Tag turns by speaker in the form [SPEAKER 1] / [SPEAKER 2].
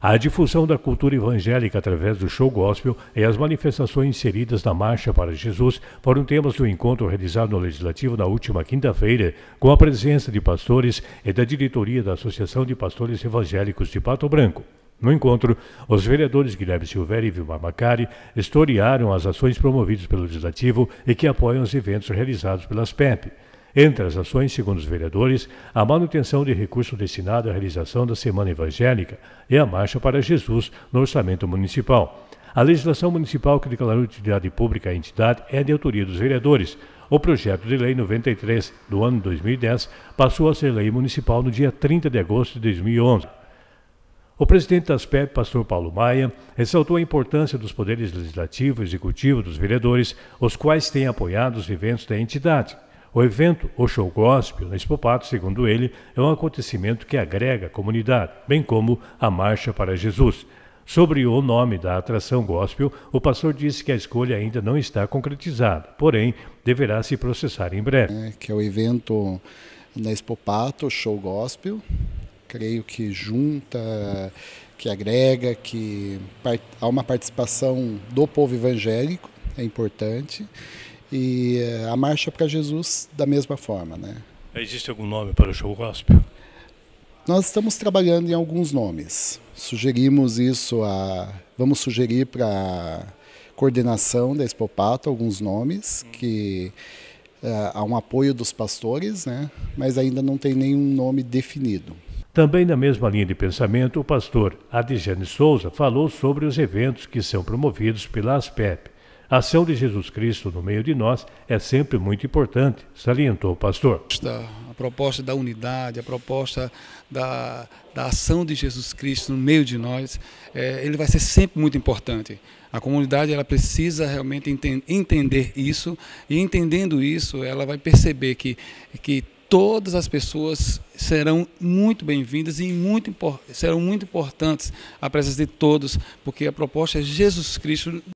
[SPEAKER 1] A difusão da cultura evangélica através do show gospel e as manifestações inseridas na Marcha para Jesus foram temas do encontro realizado no Legislativo na última quinta-feira, com a presença de pastores e da diretoria da Associação de Pastores Evangélicos de Pato Branco. No encontro, os vereadores Guilherme Silveira e Vilmar Macari historiaram as ações promovidas pelo Legislativo e que apoiam os eventos realizados pelas PEP. Entre as ações, segundo os vereadores, a manutenção de recursos destinados à realização da Semana Evangélica e a Marcha para Jesus no orçamento municipal. A legislação municipal que declarou utilidade pública à entidade é de autoria dos vereadores. O projeto de lei 93 do ano 2010 passou a ser lei municipal no dia 30 de agosto de 2011. O presidente da SPEP, pastor Paulo Maia, ressaltou a importância dos poderes legislativo e executivo dos vereadores, os quais têm apoiado os eventos da entidade. O evento, o show gospel, na Espopato, segundo ele, é um acontecimento que agrega a comunidade, bem como a Marcha para Jesus. Sobre o nome da atração gospel, o pastor disse que a escolha ainda não está concretizada, porém deverá se processar em breve.
[SPEAKER 2] É, que é o evento na Expopato, show gospel, creio que junta, que agrega, que há uma participação do povo evangélico, é importante. E eh, a Marcha é para Jesus, da mesma forma. Né?
[SPEAKER 1] Existe algum nome para o show gospel?
[SPEAKER 2] Nós estamos trabalhando em alguns nomes. Sugerimos isso a. Vamos sugerir para coordenação da Expopato alguns nomes que uh, há um apoio dos pastores, né? mas ainda não tem nenhum nome definido.
[SPEAKER 1] Também na mesma linha de pensamento, o pastor Adigene Souza falou sobre os eventos que são promovidos pela ASPEP a ação de Jesus Cristo no meio de nós é sempre muito importante, salientou o pastor.
[SPEAKER 3] A proposta da unidade, a proposta da, da ação de Jesus Cristo no meio de nós, é, ele vai ser sempre muito importante. A comunidade ela precisa realmente enten entender isso e entendendo isso, ela vai perceber que, que todas as pessoas serão muito bem-vindas e muito, serão muito importantes a presença de todos, porque a proposta é Jesus Cristo